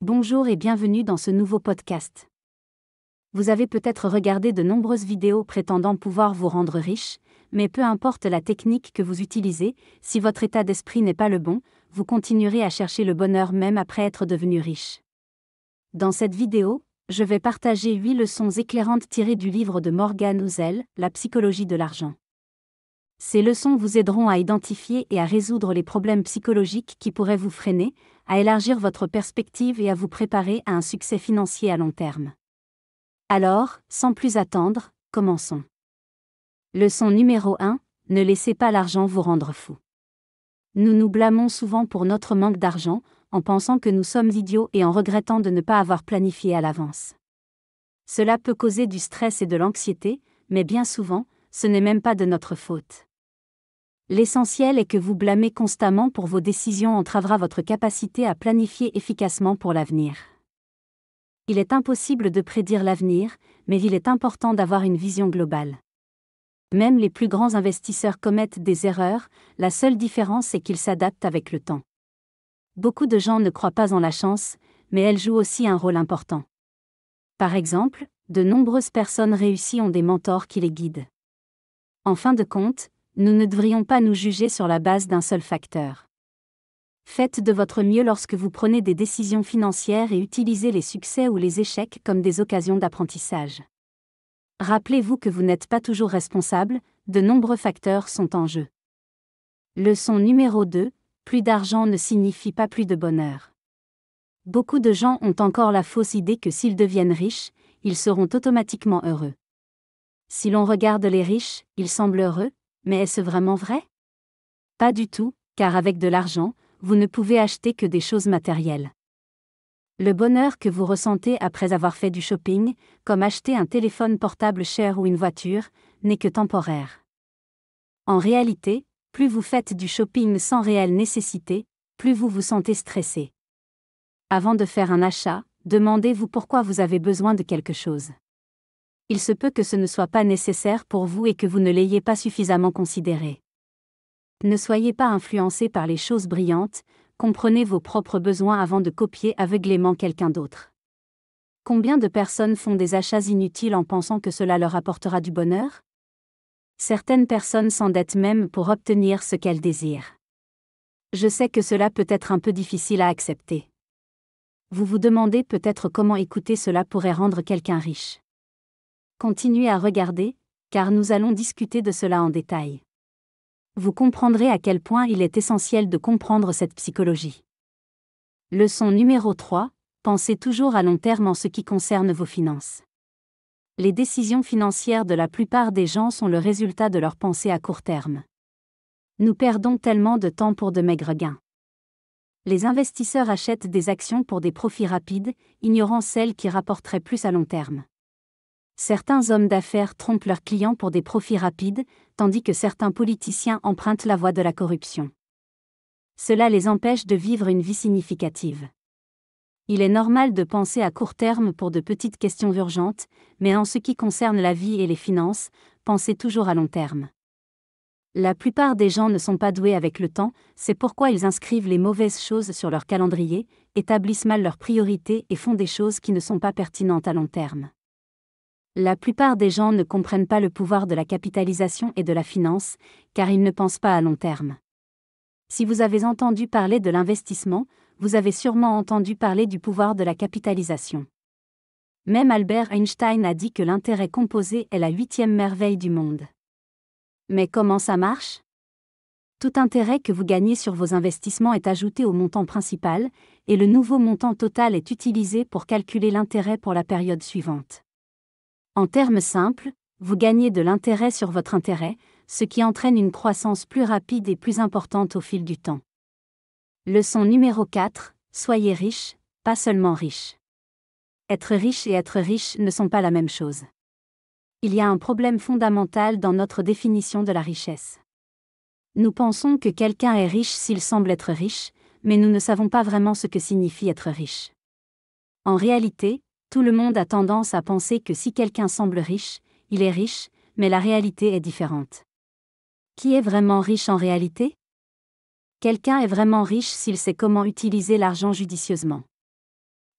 Bonjour et bienvenue dans ce nouveau podcast. Vous avez peut-être regardé de nombreuses vidéos prétendant pouvoir vous rendre riche, mais peu importe la technique que vous utilisez, si votre état d'esprit n'est pas le bon, vous continuerez à chercher le bonheur même après être devenu riche. Dans cette vidéo, je vais partager 8 leçons éclairantes tirées du livre de Morgan Ouzel, « La psychologie de l'argent. Ces leçons vous aideront à identifier et à résoudre les problèmes psychologiques qui pourraient vous freiner, à élargir votre perspective et à vous préparer à un succès financier à long terme. Alors, sans plus attendre, commençons. Leçon numéro 1, ne laissez pas l'argent vous rendre fou. Nous nous blâmons souvent pour notre manque d'argent, en pensant que nous sommes idiots et en regrettant de ne pas avoir planifié à l'avance. Cela peut causer du stress et de l'anxiété, mais bien souvent, ce n'est même pas de notre faute. L'essentiel est que vous blâmez constamment pour vos décisions entravera votre capacité à planifier efficacement pour l'avenir. Il est impossible de prédire l'avenir, mais il est important d'avoir une vision globale. Même les plus grands investisseurs commettent des erreurs, la seule différence est qu'ils s'adaptent avec le temps. Beaucoup de gens ne croient pas en la chance, mais elle joue aussi un rôle important. Par exemple, de nombreuses personnes réussies ont des mentors qui les guident. En fin de compte, nous ne devrions pas nous juger sur la base d'un seul facteur. Faites de votre mieux lorsque vous prenez des décisions financières et utilisez les succès ou les échecs comme des occasions d'apprentissage. Rappelez-vous que vous n'êtes pas toujours responsable, de nombreux facteurs sont en jeu. Leçon numéro 2, plus d'argent ne signifie pas plus de bonheur. Beaucoup de gens ont encore la fausse idée que s'ils deviennent riches, ils seront automatiquement heureux. Si l'on regarde les riches, ils semblent heureux, mais est-ce vraiment vrai Pas du tout, car avec de l'argent, vous ne pouvez acheter que des choses matérielles. Le bonheur que vous ressentez après avoir fait du shopping, comme acheter un téléphone portable cher ou une voiture, n'est que temporaire. En réalité, plus vous faites du shopping sans réelle nécessité, plus vous vous sentez stressé. Avant de faire un achat, demandez-vous pourquoi vous avez besoin de quelque chose il se peut que ce ne soit pas nécessaire pour vous et que vous ne l'ayez pas suffisamment considéré. Ne soyez pas influencé par les choses brillantes, comprenez vos propres besoins avant de copier aveuglément quelqu'un d'autre. Combien de personnes font des achats inutiles en pensant que cela leur apportera du bonheur Certaines personnes s'endettent même pour obtenir ce qu'elles désirent. Je sais que cela peut être un peu difficile à accepter. Vous vous demandez peut-être comment écouter cela pourrait rendre quelqu'un riche. Continuez à regarder, car nous allons discuter de cela en détail. Vous comprendrez à quel point il est essentiel de comprendre cette psychologie. Leçon numéro 3. Pensez toujours à long terme en ce qui concerne vos finances. Les décisions financières de la plupart des gens sont le résultat de leur pensée à court terme. Nous perdons tellement de temps pour de maigres gains. Les investisseurs achètent des actions pour des profits rapides, ignorant celles qui rapporteraient plus à long terme. Certains hommes d'affaires trompent leurs clients pour des profits rapides, tandis que certains politiciens empruntent la voie de la corruption. Cela les empêche de vivre une vie significative. Il est normal de penser à court terme pour de petites questions urgentes, mais en ce qui concerne la vie et les finances, pensez toujours à long terme. La plupart des gens ne sont pas doués avec le temps, c'est pourquoi ils inscrivent les mauvaises choses sur leur calendrier, établissent mal leurs priorités et font des choses qui ne sont pas pertinentes à long terme. La plupart des gens ne comprennent pas le pouvoir de la capitalisation et de la finance, car ils ne pensent pas à long terme. Si vous avez entendu parler de l'investissement, vous avez sûrement entendu parler du pouvoir de la capitalisation. Même Albert Einstein a dit que l'intérêt composé est la huitième merveille du monde. Mais comment ça marche Tout intérêt que vous gagnez sur vos investissements est ajouté au montant principal, et le nouveau montant total est utilisé pour calculer l'intérêt pour la période suivante. En termes simples, vous gagnez de l'intérêt sur votre intérêt, ce qui entraîne une croissance plus rapide et plus importante au fil du temps. Leçon numéro 4, soyez riche, pas seulement riche. Être riche et être riche ne sont pas la même chose. Il y a un problème fondamental dans notre définition de la richesse. Nous pensons que quelqu'un est riche s'il semble être riche, mais nous ne savons pas vraiment ce que signifie être riche. En réalité, tout le monde a tendance à penser que si quelqu'un semble riche, il est riche, mais la réalité est différente. Qui est vraiment riche en réalité Quelqu'un est vraiment riche s'il sait comment utiliser l'argent judicieusement.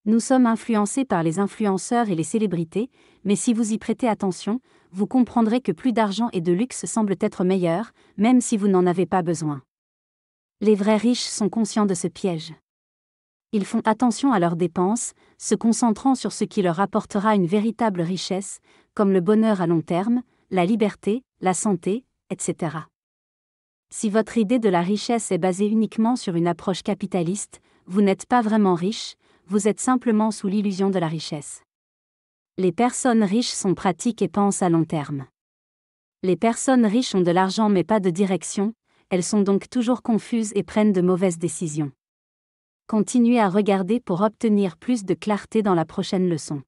Nous sommes influencés par les influenceurs et les célébrités, mais si vous y prêtez attention, vous comprendrez que plus d'argent et de luxe semblent être meilleurs, même si vous n'en avez pas besoin. Les vrais riches sont conscients de ce piège ils font attention à leurs dépenses, se concentrant sur ce qui leur apportera une véritable richesse, comme le bonheur à long terme, la liberté, la santé, etc. Si votre idée de la richesse est basée uniquement sur une approche capitaliste, vous n'êtes pas vraiment riche, vous êtes simplement sous l'illusion de la richesse. Les personnes riches sont pratiques et pensent à long terme. Les personnes riches ont de l'argent mais pas de direction, elles sont donc toujours confuses et prennent de mauvaises décisions. Continuez à regarder pour obtenir plus de clarté dans la prochaine leçon.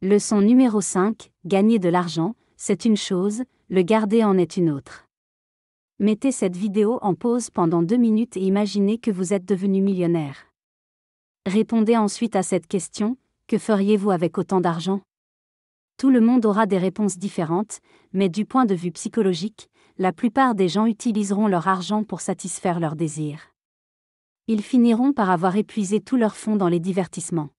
Leçon numéro 5. Gagner de l'argent, c'est une chose, le garder en est une autre. Mettez cette vidéo en pause pendant deux minutes et imaginez que vous êtes devenu millionnaire. Répondez ensuite à cette question, que feriez-vous avec autant d'argent Tout le monde aura des réponses différentes, mais du point de vue psychologique, la plupart des gens utiliseront leur argent pour satisfaire leurs désirs ils finiront par avoir épuisé tout leurs fonds dans les divertissements.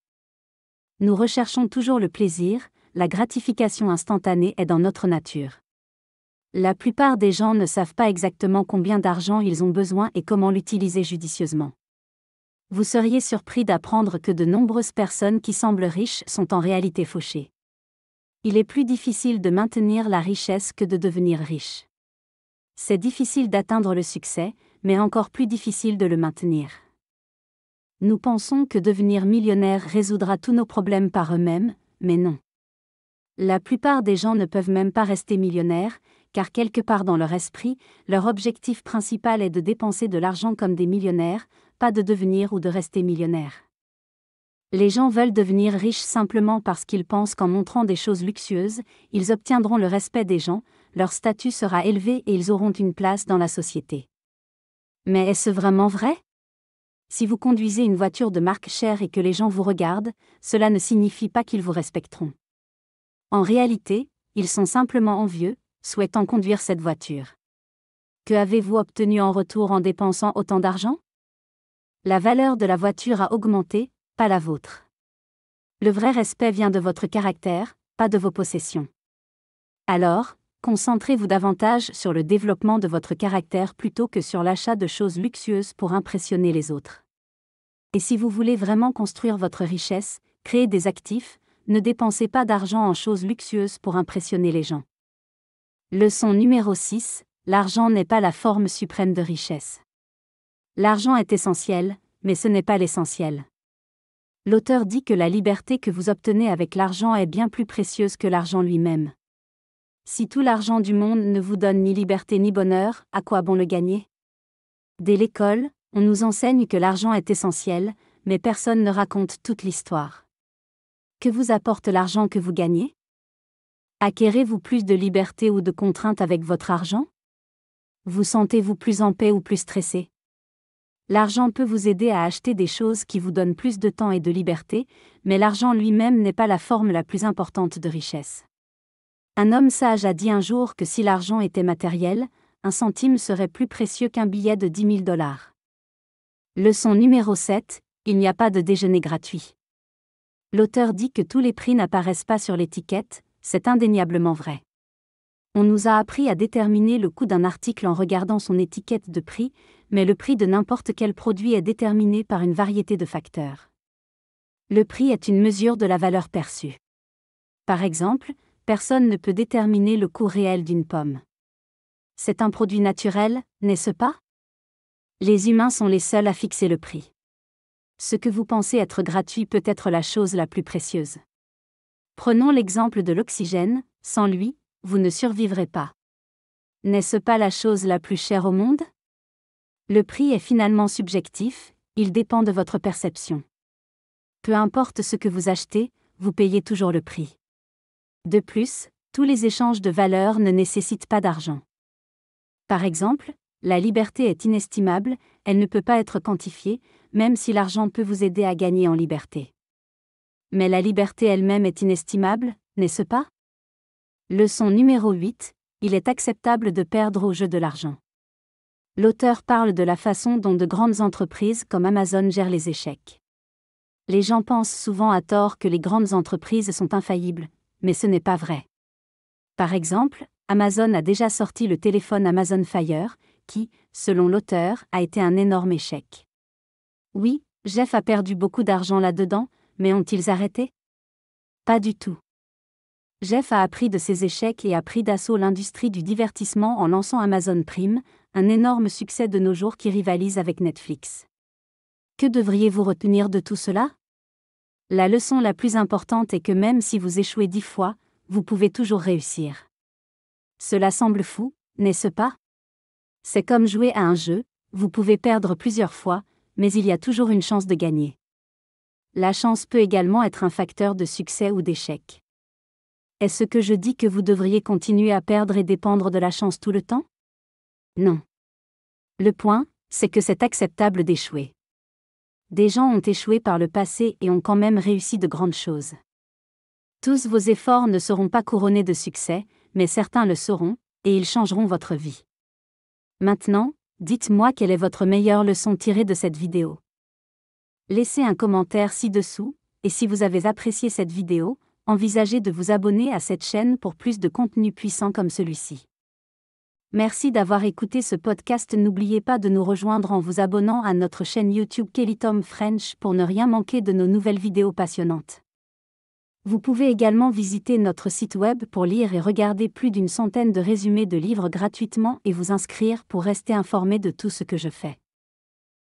Nous recherchons toujours le plaisir, la gratification instantanée est dans notre nature. La plupart des gens ne savent pas exactement combien d'argent ils ont besoin et comment l'utiliser judicieusement. Vous seriez surpris d'apprendre que de nombreuses personnes qui semblent riches sont en réalité fauchées. Il est plus difficile de maintenir la richesse que de devenir riche. C'est difficile d'atteindre le succès, mais encore plus difficile de le maintenir. Nous pensons que devenir millionnaire résoudra tous nos problèmes par eux-mêmes, mais non. La plupart des gens ne peuvent même pas rester millionnaires, car quelque part dans leur esprit, leur objectif principal est de dépenser de l'argent comme des millionnaires, pas de devenir ou de rester millionnaire. Les gens veulent devenir riches simplement parce qu'ils pensent qu'en montrant des choses luxueuses, ils obtiendront le respect des gens, leur statut sera élevé et ils auront une place dans la société. Mais est-ce vraiment vrai Si vous conduisez une voiture de marque chère et que les gens vous regardent, cela ne signifie pas qu'ils vous respecteront. En réalité, ils sont simplement envieux, souhaitant conduire cette voiture. Que avez-vous obtenu en retour en dépensant autant d'argent La valeur de la voiture a augmenté, pas la vôtre. Le vrai respect vient de votre caractère, pas de vos possessions. Alors, Concentrez-vous davantage sur le développement de votre caractère plutôt que sur l'achat de choses luxueuses pour impressionner les autres. Et si vous voulez vraiment construire votre richesse, créez des actifs, ne dépensez pas d'argent en choses luxueuses pour impressionner les gens. Leçon numéro 6. L'argent n'est pas la forme suprême de richesse. L'argent est essentiel, mais ce n'est pas l'essentiel. L'auteur dit que la liberté que vous obtenez avec l'argent est bien plus précieuse que l'argent lui-même. Si tout l'argent du monde ne vous donne ni liberté ni bonheur, à quoi bon le gagner Dès l'école, on nous enseigne que l'argent est essentiel, mais personne ne raconte toute l'histoire. Que vous apporte l'argent que vous gagnez Acquérez-vous plus de liberté ou de contraintes avec votre argent Vous sentez-vous plus en paix ou plus stressé L'argent peut vous aider à acheter des choses qui vous donnent plus de temps et de liberté, mais l'argent lui-même n'est pas la forme la plus importante de richesse. Un homme sage a dit un jour que si l'argent était matériel, un centime serait plus précieux qu'un billet de 10 000 dollars. Leçon numéro 7, il n'y a pas de déjeuner gratuit. L'auteur dit que tous les prix n'apparaissent pas sur l'étiquette, c'est indéniablement vrai. On nous a appris à déterminer le coût d'un article en regardant son étiquette de prix, mais le prix de n'importe quel produit est déterminé par une variété de facteurs. Le prix est une mesure de la valeur perçue. Par exemple, personne ne peut déterminer le coût réel d'une pomme. C'est un produit naturel, n'est-ce pas Les humains sont les seuls à fixer le prix. Ce que vous pensez être gratuit peut être la chose la plus précieuse. Prenons l'exemple de l'oxygène, sans lui, vous ne survivrez pas. N'est-ce pas la chose la plus chère au monde Le prix est finalement subjectif, il dépend de votre perception. Peu importe ce que vous achetez, vous payez toujours le prix. De plus, tous les échanges de valeurs ne nécessitent pas d'argent. Par exemple, la liberté est inestimable, elle ne peut pas être quantifiée, même si l'argent peut vous aider à gagner en liberté. Mais la liberté elle-même est inestimable, n'est-ce pas Leçon numéro 8, il est acceptable de perdre au jeu de l'argent. L'auteur parle de la façon dont de grandes entreprises comme Amazon gèrent les échecs. Les gens pensent souvent à tort que les grandes entreprises sont infaillibles, mais ce n'est pas vrai. Par exemple, Amazon a déjà sorti le téléphone Amazon Fire, qui, selon l'auteur, a été un énorme échec. Oui, Jeff a perdu beaucoup d'argent là-dedans, mais ont-ils arrêté Pas du tout. Jeff a appris de ses échecs et a pris d'assaut l'industrie du divertissement en lançant Amazon Prime, un énorme succès de nos jours qui rivalise avec Netflix. Que devriez-vous retenir de tout cela la leçon la plus importante est que même si vous échouez dix fois, vous pouvez toujours réussir. Cela semble fou, n'est-ce pas C'est comme jouer à un jeu, vous pouvez perdre plusieurs fois, mais il y a toujours une chance de gagner. La chance peut également être un facteur de succès ou d'échec. Est-ce que je dis que vous devriez continuer à perdre et dépendre de la chance tout le temps Non. Le point, c'est que c'est acceptable d'échouer des gens ont échoué par le passé et ont quand même réussi de grandes choses. Tous vos efforts ne seront pas couronnés de succès, mais certains le seront, et ils changeront votre vie. Maintenant, dites-moi quelle est votre meilleure leçon tirée de cette vidéo. Laissez un commentaire ci-dessous, et si vous avez apprécié cette vidéo, envisagez de vous abonner à cette chaîne pour plus de contenu puissant comme celui-ci. Merci d'avoir écouté ce podcast. N'oubliez pas de nous rejoindre en vous abonnant à notre chaîne YouTube Kelly Tom French pour ne rien manquer de nos nouvelles vidéos passionnantes. Vous pouvez également visiter notre site web pour lire et regarder plus d'une centaine de résumés de livres gratuitement et vous inscrire pour rester informé de tout ce que je fais.